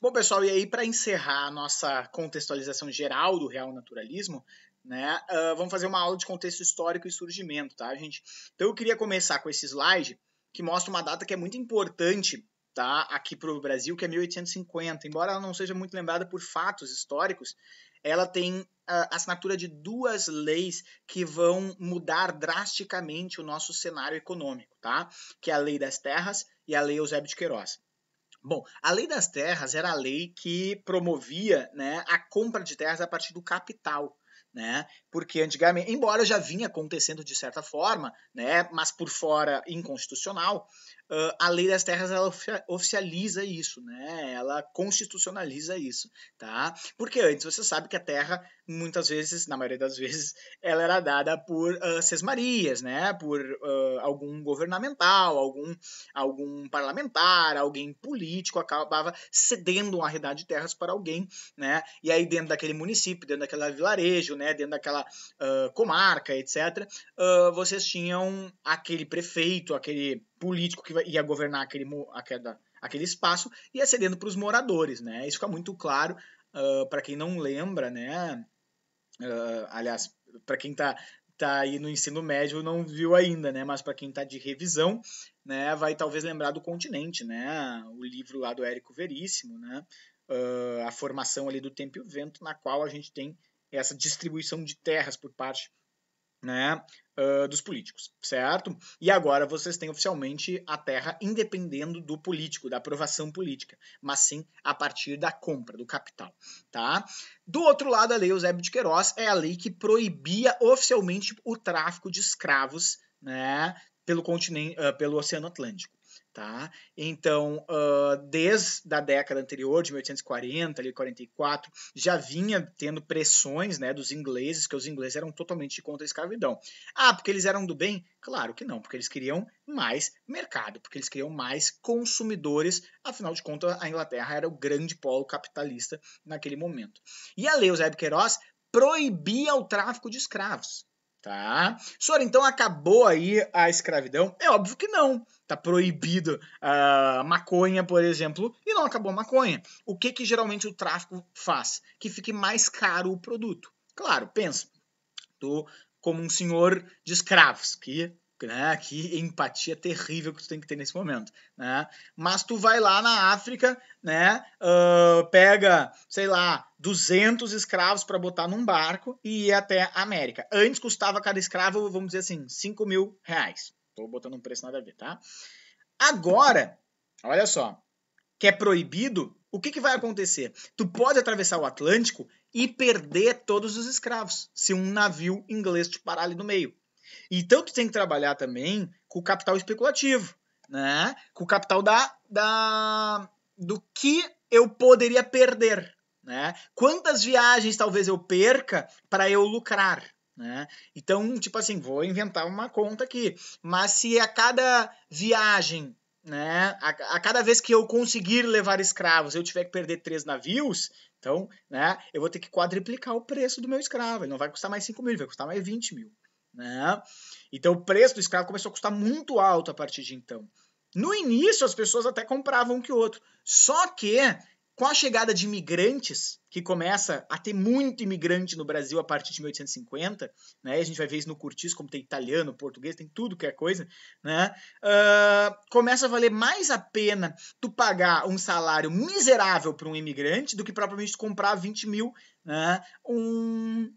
Bom, pessoal, e aí para encerrar a nossa contextualização geral do real naturalismo, né, uh, vamos fazer uma aula de contexto histórico e surgimento, tá, gente? Então eu queria começar com esse slide que mostra uma data que é muito importante tá, aqui para o Brasil, que é 1850. Embora ela não seja muito lembrada por fatos históricos, ela tem a ah, assinatura de duas leis que vão mudar drasticamente o nosso cenário econômico, tá? Que é a Lei das Terras e a Lei Eusébio de Queiroz. Bom, a lei das terras era a lei que promovia né, a compra de terras a partir do capital. Né? Porque antigamente, embora já vinha acontecendo de certa forma, né, mas por fora inconstitucional, uh, a lei das terras ela oficializa isso, né? Ela constitucionaliza isso, tá? Porque antes você sabe que a terra muitas vezes, na maioria das vezes, ela era dada por uh, sesmarias, né? Por uh, algum governamental, algum algum parlamentar, alguém político acabava cedendo uma realidade de terras para alguém, né? E aí dentro daquele município, dentro daquela vilarejo, né? Dentro daquela comarca, etc. vocês tinham aquele prefeito, aquele político que ia governar aquele, aquela, aquele espaço ia cedendo para os moradores, né? Isso fica muito claro uh, ah, para quem não lembra, né? Uh, aliás, para quem está tá aí no ensino médio não viu ainda, né? Mas para quem está de revisão, né, vai talvez lembrar do Continente, né? O livro lá do Érico Veríssimo, né? Uh, a formação ali do Tempo e o Vento, na qual a gente tem essa distribuição de terras por parte né, uh, dos políticos, certo? E agora vocês têm oficialmente a terra independendo do político, da aprovação política, mas sim a partir da compra, do capital, tá? Do outro lado, a lei Eusébio de Queiroz é a lei que proibia oficialmente o tráfico de escravos, né, pelo continente, uh, pelo Oceano Atlântico. Tá? Então, uh, desde a década anterior, de 1840, ali 44, já vinha tendo pressões né, dos ingleses, que os ingleses eram totalmente contra a escravidão. Ah, porque eles eram do bem? Claro que não, porque eles queriam mais mercado, porque eles queriam mais consumidores, afinal de contas, a Inglaterra era o grande polo capitalista naquele momento. E a Lei Eusébio Queiroz proibia o tráfico de escravos. Tá? Senhor, então acabou aí a escravidão? É óbvio que não. Tá proibido a uh, maconha, por exemplo, e não acabou a maconha. O que, que geralmente o tráfico faz? Que fique mais caro o produto. Claro, pensa. Tô como um senhor de escravos, que né? Que empatia terrível que tu tem que ter nesse momento, né? Mas tu vai lá na África, né? Uh, pega, sei lá, 200 escravos para botar num barco e ir até a América. Antes custava cada escravo, vamos dizer assim, 5 mil reais. Tô botando um preço nada a ver, tá? Agora, olha só, que é proibido, o que, que vai acontecer? Tu pode atravessar o Atlântico e perder todos os escravos, se um navio inglês te parar ali no meio. Então tu tem que trabalhar também com o capital especulativo, né? Com o capital da, da do que eu poderia perder, né? Quantas viagens talvez eu perca para eu lucrar, né? Então, tipo assim, vou inventar uma conta aqui, mas se a cada viagem, né, a, a cada vez que eu conseguir levar escravos, eu tiver que perder três navios, então, né, eu vou ter que quadriplicar o preço do meu escravo. Ele não vai custar mais 5 mil, vai custar mais 20 mil. Né? Então o preço do escravo começou a custar muito alto a partir de então. No início as pessoas até compravam um que outro, só que com a chegada de imigrantes, que começa a ter muito imigrante no Brasil a partir de 1850, né? a gente vai ver isso no Curtis, como tem italiano, português, tem tudo que é coisa, né? Uh, começa a valer mais a pena tu pagar um salário miserável para um imigrante do que propriamente comprar 20 mil né? um,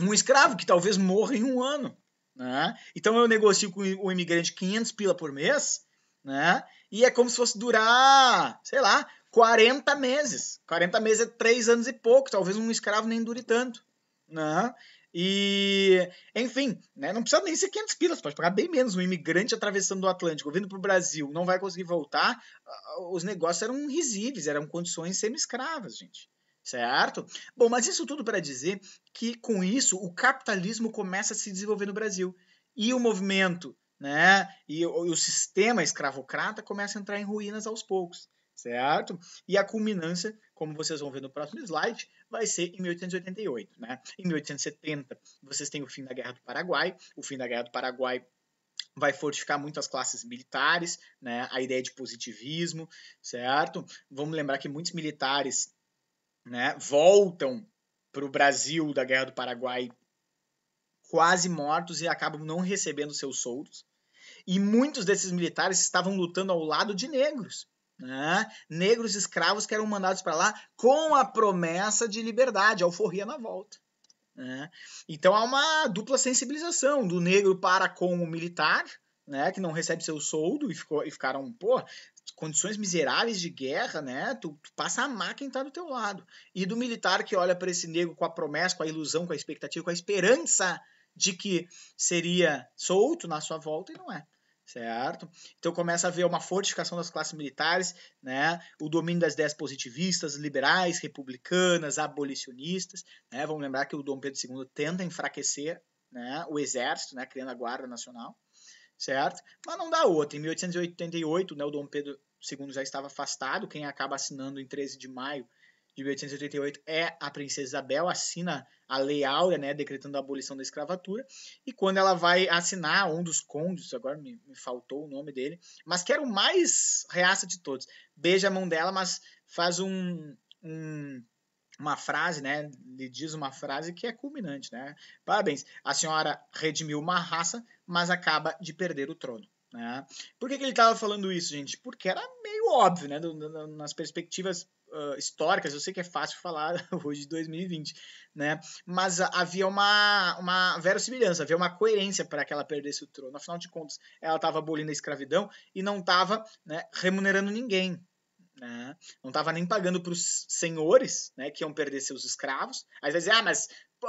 um escravo que talvez morra em um ano. Né? Então eu negocio com o imigrante 500 pila por mês, né? e é como se fosse durar, sei lá, 40 meses. 40 meses é 3 anos e pouco, talvez um escravo nem dure tanto. Né? E, enfim, né? não precisa nem ser 500 pilas, pode pagar bem menos. Um imigrante atravessando o Atlântico, vindo para o Brasil, não vai conseguir voltar. Os negócios eram risíveis, eram condições semi-escravas, gente certo? Bom, mas isso tudo para dizer que com isso o capitalismo começa a se desenvolver no Brasil e o movimento, né, e o, e o sistema escravocrata começa a entrar em ruínas aos poucos, certo? E a culminância, como vocês vão ver no próximo slide, vai ser em 1888, né? Em 1870, vocês têm o fim da Guerra do Paraguai, o fim da Guerra do Paraguai vai fortificar muito as classes militares, né? A ideia de positivismo, certo? Vamos lembrar que muitos militares né, voltam para o Brasil da Guerra do Paraguai quase mortos e acabam não recebendo seus soldos. E muitos desses militares estavam lutando ao lado de negros, né? negros escravos que eram mandados para lá com a promessa de liberdade, alforria na volta. Né? Então há uma dupla sensibilização do negro para com o militar, né, que não recebe seu soldo e, ficou, e ficaram, pô, condições miseráveis de guerra, né? Tu, tu passa a amar quem tá do teu lado. E do militar que olha para esse negro com a promessa, com a ilusão, com a expectativa, com a esperança de que seria solto na sua volta e não é. Certo? Então começa a haver uma fortificação das classes militares, né? o domínio das ideias positivistas, liberais, republicanas, abolicionistas. Né? Vamos lembrar que o Dom Pedro II tenta enfraquecer né? o exército, né? criando a Guarda Nacional certo? Mas não dá outra. Em 1888, né, o Dom Pedro II já estava afastado. Quem acaba assinando em 13 de maio de 1888 é a princesa Isabel, assina a Lei Áurea, né, decretando a abolição da escravatura, e quando ela vai assinar um dos condes agora me, me, faltou o nome dele, mas que era o mais reaça de todos, beija a mão dela, mas faz um, um uma frase, né, lhe diz uma frase que é culminante, né, parabéns, a senhora redimiu uma raça, mas acaba de perder o trono. Né? Por que, que ele estava falando isso, gente? Porque era meio óbvio, né? Nas perspectivas uh, históricas, eu sei que é fácil falar hoje de 2020, né? Mas havia uma, uma verossimilhança, havia uma coerência para que ela perdesse o trono. Afinal de contas, ela estava abolindo a escravidão e não estava né, remunerando ninguém. Né? Não estava nem pagando para os senhores né, que iam perder seus escravos. Aí vai dizer, ah, mas pô,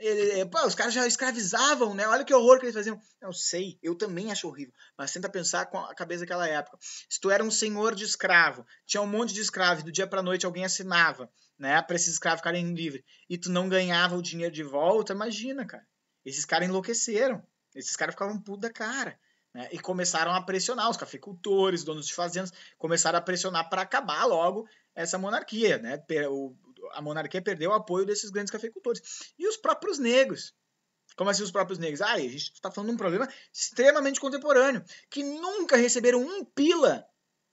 ele, é, pô, os caras já escravizavam, né? Olha que horror que eles faziam. Eu sei, eu também acho horrível. Mas tenta pensar com a cabeça daquela época. Se tu era um senhor de escravo, tinha um monte de escravo, e do dia pra noite alguém assinava, né? Pra esses escravos ficarem livres. E tu não ganhava o dinheiro de volta, imagina, cara. Esses caras enlouqueceram. Esses caras ficavam puto da cara. Né? E começaram a pressionar os cafeicultores, donos de fazendas, começaram a pressionar para acabar logo essa monarquia, né? O, a monarquia perdeu o apoio desses grandes cafeicultores. E os próprios negros. Como assim os próprios negros? Ah, a gente está falando de um problema extremamente contemporâneo, que nunca receberam um pila,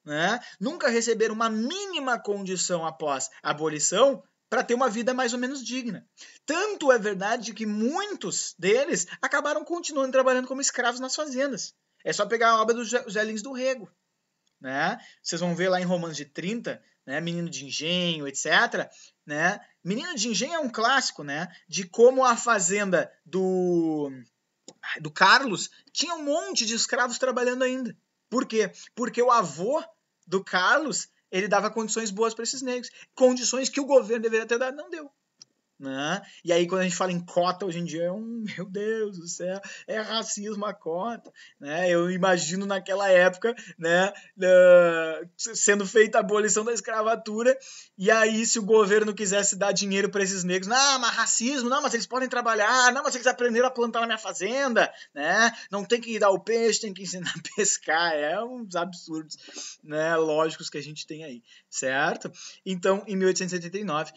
né? nunca receberam uma mínima condição após a abolição para ter uma vida mais ou menos digna. Tanto é verdade que muitos deles acabaram continuando trabalhando como escravos nas fazendas. É só pegar a obra dos José Lins do Rego. Né? Vocês vão ver lá em Romanos de 30, né? Menino de Engenho, etc. Né? Menino de Engenho é um clássico, né? De como a fazenda do, do Carlos tinha um monte de escravos trabalhando ainda. Por quê? Porque o avô do Carlos ele dava condições boas para esses negros, condições que o governo deveria ter dado, não deu. Né? E aí, quando a gente fala em cota hoje em dia, é um meu Deus do céu, é racismo a cota. Né? Eu imagino naquela época né, uh, sendo feita a abolição da escravatura, e aí, se o governo quisesse dar dinheiro para esses negros, não, mas racismo, não, mas eles podem trabalhar, não, mas eles aprenderam a plantar na minha fazenda, né? não tem que dar o peixe, tem que ensinar a pescar. É uns absurdos né, lógicos que a gente tem aí, certo? Então, em 1879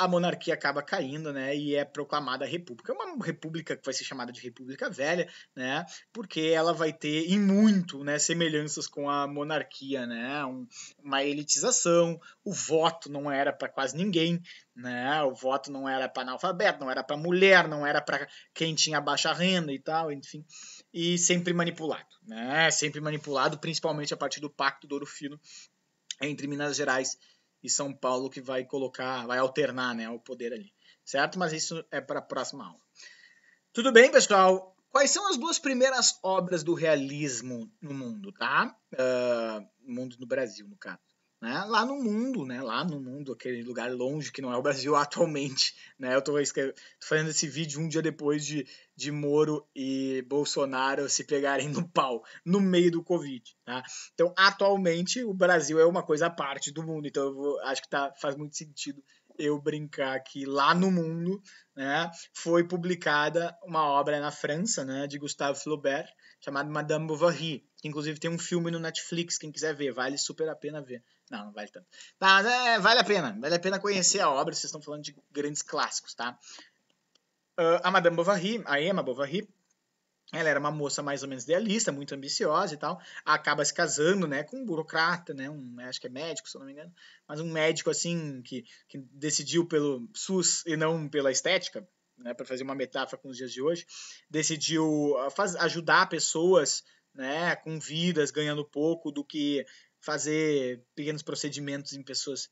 a monarquia acaba caindo, né, e é proclamada república. É uma república que vai ser chamada de República Velha, né, porque ela vai ter em muito, né, semelhanças com a monarquia, né, um, uma elitização, o voto não era para quase ninguém, né, o voto não era para analfabeto, não era para mulher, não era para quem tinha baixa renda e tal, enfim, e sempre manipulado, né, sempre manipulado, principalmente a partir do Pacto do Ouro Fino entre Minas Gerais e São Paulo que vai colocar, vai alternar né, o poder ali, certo? Mas isso é para a próxima aula. Tudo bem, pessoal? Quais são as duas primeiras obras do realismo no mundo, tá? Uh, mundo no Brasil, no caso né? lá no mundo, né? lá no mundo, aquele lugar longe que não é o Brasil atualmente. Né? Eu estou fazendo esse vídeo um dia depois de, de Moro e Bolsonaro se pegarem no pau, no meio do Covid. Tá? Então, atualmente, o Brasil é uma coisa à parte do mundo, então vou, acho que tá, faz muito sentido eu brincar que lá no mundo né, foi publicada uma obra na França né, de Gustave Flaubert chamada Madame Bovary, que inclusive tem um filme no Netflix, quem quiser ver, vale super a pena ver. Não, não vale tanto. Mas é, vale a pena, vale a pena conhecer a obra, vocês estão falando de grandes clássicos, tá? Uh, a Madame Bovary, a Emma Bovary, ela era uma moça mais ou menos idealista, muito ambiciosa e tal, acaba se casando, né, com um burocrata, né, um, acho que é médico, se eu não me engano, mas um médico, assim, que, que decidiu pelo SUS e não pela estética, né, para fazer uma metáfora com os dias de hoje, decidiu ah, faz, ajudar pessoas, né, com vidas, ganhando pouco, do que fazer pequenos procedimentos em pessoas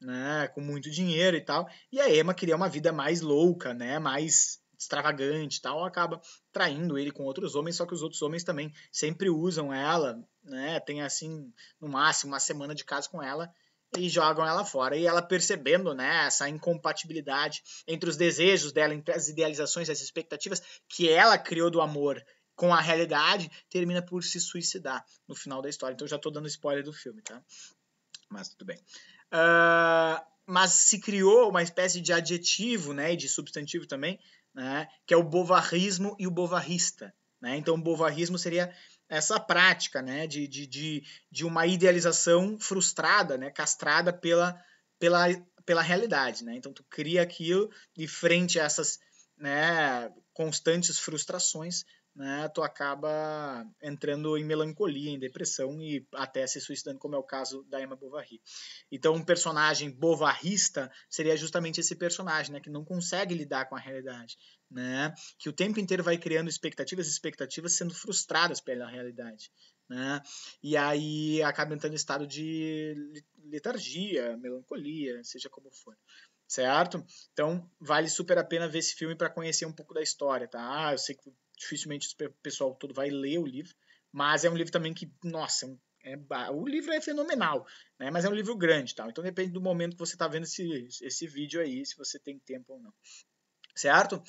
né, com muito dinheiro e tal. E a Emma queria uma vida mais louca, né, mais extravagante e tal, acaba traindo ele com outros homens, só que os outros homens também sempre usam ela, né? Tem assim, no máximo, uma semana de casa com ela e jogam ela fora. E ela percebendo né, essa incompatibilidade entre os desejos dela, entre as idealizações, as expectativas que ela criou do amor com a realidade, termina por se suicidar no final da história. Então já estou dando spoiler do filme, tá? Mas tudo bem. Uh, mas se criou uma espécie de adjetivo né, e de substantivo também né, que é o bovarrismo e o bovarrista. Né? Então, o bovarrismo seria essa prática né, de, de, de, de uma idealização frustrada, né, castrada pela, pela, pela realidade. Né? Então, tu cria aquilo e, frente a essas né, constantes frustrações, né, tu acaba entrando em melancolia, em depressão e até se suicidando, como é o caso da Emma Bovary. Então, um personagem bovarista seria justamente esse personagem, né, que não consegue lidar com a realidade, né, que o tempo inteiro vai criando expectativas, expectativas sendo frustradas pela realidade, né, e aí acaba entrando em estado de letargia, melancolia, seja como for certo? Então, vale super a pena ver esse filme para conhecer um pouco da história, tá? Ah, eu sei que dificilmente o pessoal todo vai ler o livro, mas é um livro também que, nossa, é um, é, o livro é fenomenal, né? Mas é um livro grande, tá? Então depende do momento que você está vendo esse, esse vídeo aí, se você tem tempo ou não, certo?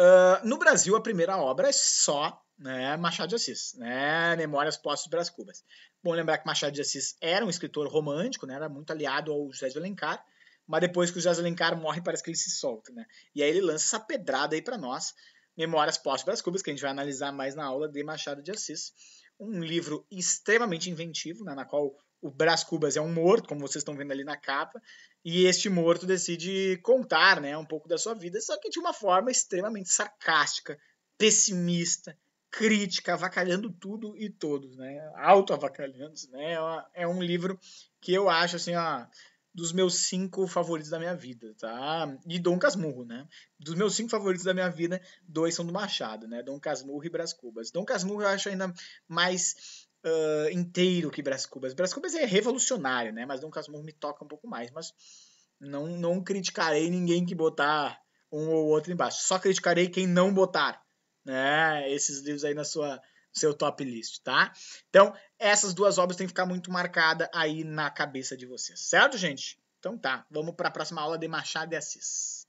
Uh, no Brasil, a primeira obra é só né, Machado de Assis, né, Memórias de Brás Cubas. Bom lembrar que Machado de Assis era um escritor romântico, né, era muito aliado ao José de Alencar, mas depois que o José Alencar morre, parece que ele se solta, né? E aí ele lança essa pedrada aí para nós, Memórias Póstumas Cubas, que a gente vai analisar mais na aula de Machado de Assis. Um livro extremamente inventivo, né, na qual o Brás Cubas é um morto, como vocês estão vendo ali na capa, e este morto decide contar né, um pouco da sua vida, só que de uma forma extremamente sarcástica, pessimista, crítica, avacalhando tudo e todos, né? Auto-avacalhando, né? É, é um livro que eu acho, assim, ó, dos meus cinco favoritos da minha vida, tá? E Dom Casmurro, né? Dos meus cinco favoritos da minha vida, dois são do Machado, né? Dom Casmurro e Brás Cubas. Dom Casmurro eu acho ainda mais uh, inteiro que Brás Cubas. Brás Cubas é revolucionário, né? Mas Dom Casmurro me toca um pouco mais. Mas não, não criticarei ninguém que botar um ou outro embaixo. Só criticarei quem não botar, né? Esses livros aí na sua seu top list, tá? Então, essas duas obras têm que ficar muito marcada aí na cabeça de vocês, certo, gente? Então tá, vamos para a próxima aula de Machado de Assis.